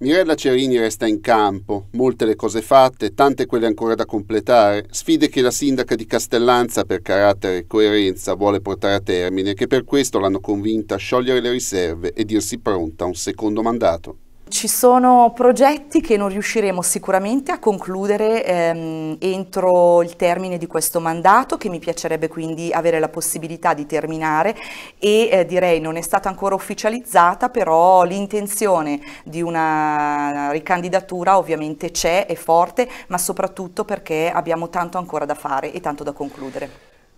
Mirella Cerini resta in campo, molte le cose fatte, tante quelle ancora da completare, sfide che la sindaca di Castellanza per carattere e coerenza vuole portare a termine e che per questo l'hanno convinta a sciogliere le riserve e dirsi pronta a un secondo mandato. Ci sono progetti che non riusciremo sicuramente a concludere ehm, entro il termine di questo mandato, che mi piacerebbe quindi avere la possibilità di terminare e eh, direi non è stata ancora ufficializzata, però l'intenzione di una ricandidatura ovviamente c'è, è forte, ma soprattutto perché abbiamo tanto ancora da fare e tanto da concludere.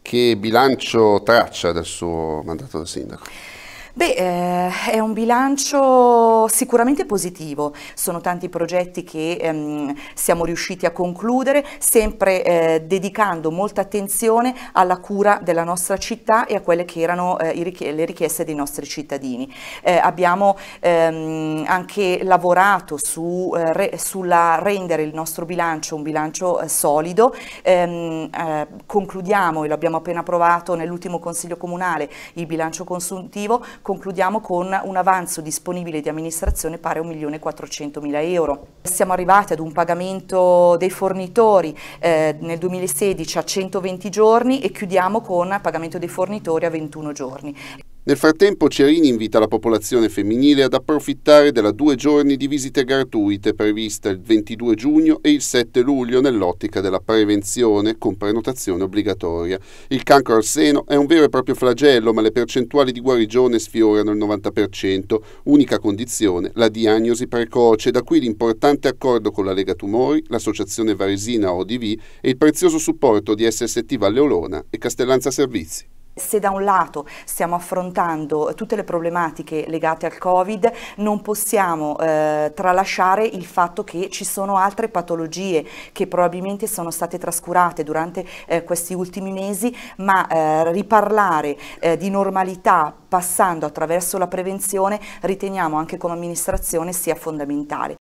Che bilancio traccia del suo mandato da sindaco? Beh, eh, è un bilancio sicuramente positivo, sono tanti progetti che ehm, siamo riusciti a concludere, sempre eh, dedicando molta attenzione alla cura della nostra città e a quelle che erano eh, richi le richieste dei nostri cittadini. Eh, abbiamo ehm, anche lavorato su, eh, re sulla rendere il nostro bilancio un bilancio eh, solido, ehm, concludiamo, e l'abbiamo appena approvato nell'ultimo Consiglio Comunale, il bilancio consuntivo, concludiamo con un avanzo disponibile di amministrazione pari a 1.400.000 euro. Siamo arrivati ad un pagamento dei fornitori eh, nel 2016 a 120 giorni e chiudiamo con pagamento dei fornitori a 21 giorni. Nel frattempo Cerini invita la popolazione femminile ad approfittare della due giorni di visite gratuite previste il 22 giugno e il 7 luglio nell'ottica della prevenzione con prenotazione obbligatoria. Il cancro al seno è un vero e proprio flagello, ma le percentuali di guarigione sfiorano il 90%, unica condizione la diagnosi precoce, da qui l'importante accordo con la Lega Tumori, l'Associazione Varesina ODV e il prezioso supporto di SST Valle Olona e Castellanza Servizi se da un lato stiamo affrontando tutte le problematiche legate al Covid, non possiamo eh, tralasciare il fatto che ci sono altre patologie che probabilmente sono state trascurate durante eh, questi ultimi mesi, ma eh, riparlare eh, di normalità passando attraverso la prevenzione riteniamo anche come amministrazione sia fondamentale.